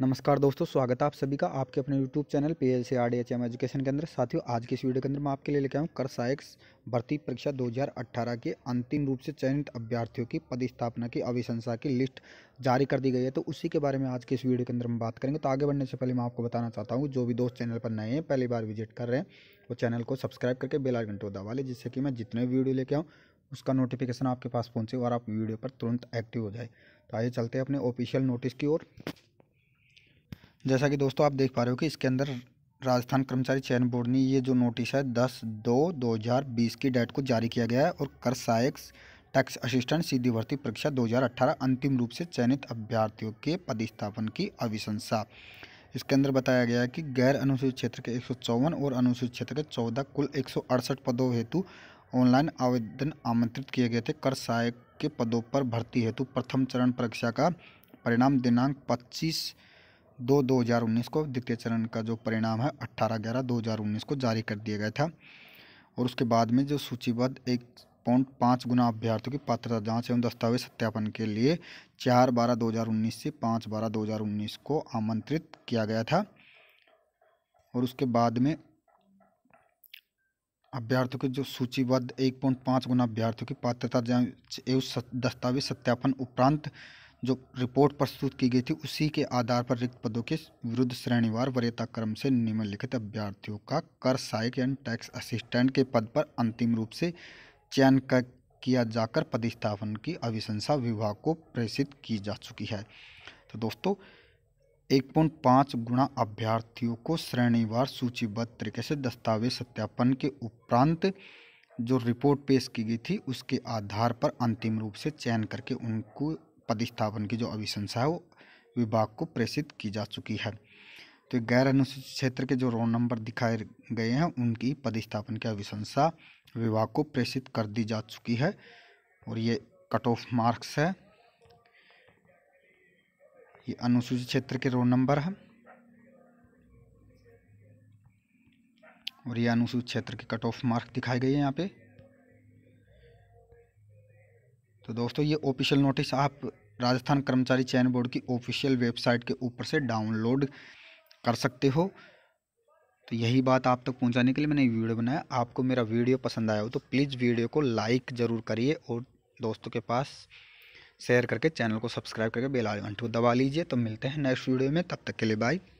नमस्कार दोस्तों स्वागत है आप सभी का आपके अपने YouTube channel P L C R D H M education के अंदर साथियों आज की इस वीडियो के अंदर मैं आपके लिए लेके आऊँ कर सहायक भर्ती परीक्षा 2018 के अंतिम रूप से चयनित अभ्यर्थियों की पदस्थापना की अभिशंसा की लिस्ट जारी कर दी गई है तो उसी के बारे में आज के इस वीडियो के अंदर हम बात करेंगे तो आगे बढ़ने से पहले मैं आपको बताना चाहता हूँ जो भी दोस्त चैनल पर नए हैं पहली बार विजिट कर रहे हैं वो चैनल को सब्सक्राइब करके बेल आइकन को दबा लें जिससे कि मैं जितने भी वीडियो लेके आऊँ उसका नोटिफिकेशन आपके पास पहुँचे और आप वीडियो पर तुरंत एक्टिव हो जाए तो आइए चलते हैं अपने ऑफिशियल नोटिस की ओर जैसा कि दोस्तों आप देख पा रहे हो कि इसके अंदर राजस्थान कर्मचारी चयन बोर्ड ने ये जो नोटिस है दस दो दो हज़ार बीस की डेट को जारी किया गया है और कर सहायक टैक्स असिस्टेंट सीधी भर्ती परीक्षा 2018 अंतिम रूप से चयनित अभ्यर्थियों के पदस्थापन की अभिशंसा इसके अंदर बताया गया है कि गैर अनुसूचित क्षेत्र के एक और अनुसूचित क्षेत्र के चौदह कुल एक पदों हेतु ऑनलाइन आवेदन आमंत्रित किए गए थे कर सहायक के पदों पर भर्ती हेतु प्रथम चरण परीक्षा का परिणाम दिनांक पच्चीस दो दो हज़ार उन्नीस को द्वितीय चरण का जो परिणाम है अट्ठारह ग्यारह दो हज़ार उन्नीस को जारी कर दिया गया था और उसके बाद में जो सूचीबद्ध एक पॉइंट पाँच गुना अभ्यर्थियों की पात्रता जांच एवं दस्तावेज सत्यापन के लिए चार बारह दो हज़ार उन्नीस से पाँच बारह दो हज़ार उन्नीस को आमंत्रित किया गया था और उसके बाद में अभ्यर्थियों के जो सूचीबद्ध एक पॉइंट पाँच गुना अभ्यर्थियों की पात्रता जांच एवं दस्तावेज सत्यापन उपरांत जो रिपोर्ट प्रस्तुत की गई थी उसी के आधार पर रिक्त पदों के विरुद्ध श्रेणीवार वरीयता क्रम से निम्नलिखित अभ्यर्थियों का कर सहायक एंड टैक्स असिस्टेंट के पद पर अंतिम रूप से चयन किया जाकर पदस्थापन की अभिशंसा विभाग को प्रेषित की जा चुकी है तो दोस्तों एक पॉइंट पाँच गुणा अभ्यर्थियों को श्रेणीवार सूचीबद्ध तरीके से दस्तावेज सत्यापन के उपरांत जो रिपोर्ट पेश की गई थी उसके आधार पर अंतिम रूप से चयन करके उनको पदस्थापन की जो अभिशंसा है वो विभाग को प्रेषित की जा चुकी है तो गैर अनुसूचित क्षेत्र के जो रोल नंबर दिखाए गए हैं उनकी पदस्थापन की अभिशंसा विभाग को प्रेषित कर दी जा चुकी है और ये कट ऑफ मार्क्स है ये अनुसूचित क्षेत्र के रोल नंबर है और ये अनुसूचित क्षेत्र के कट ऑफ मार्क्स दिखाए गए हैं यहाँ पे तो दोस्तों ये ऑफिशियल नोटिस आप राजस्थान कर्मचारी चयन बोर्ड की ऑफिशियल वेबसाइट के ऊपर से डाउनलोड कर सकते हो तो यही बात आप तक तो पहुंचाने के लिए मैंने वीडियो बनाया आपको मेरा वीडियो पसंद आया हो तो प्लीज़ वीडियो को लाइक ज़रूर करिए और दोस्तों के पास शेयर करके चैनल को सब्सक्राइब करके बेल आइकन को दबा लीजिए तो मिलते हैं नेक्स्ट वीडियो में तब तक के लिए बाय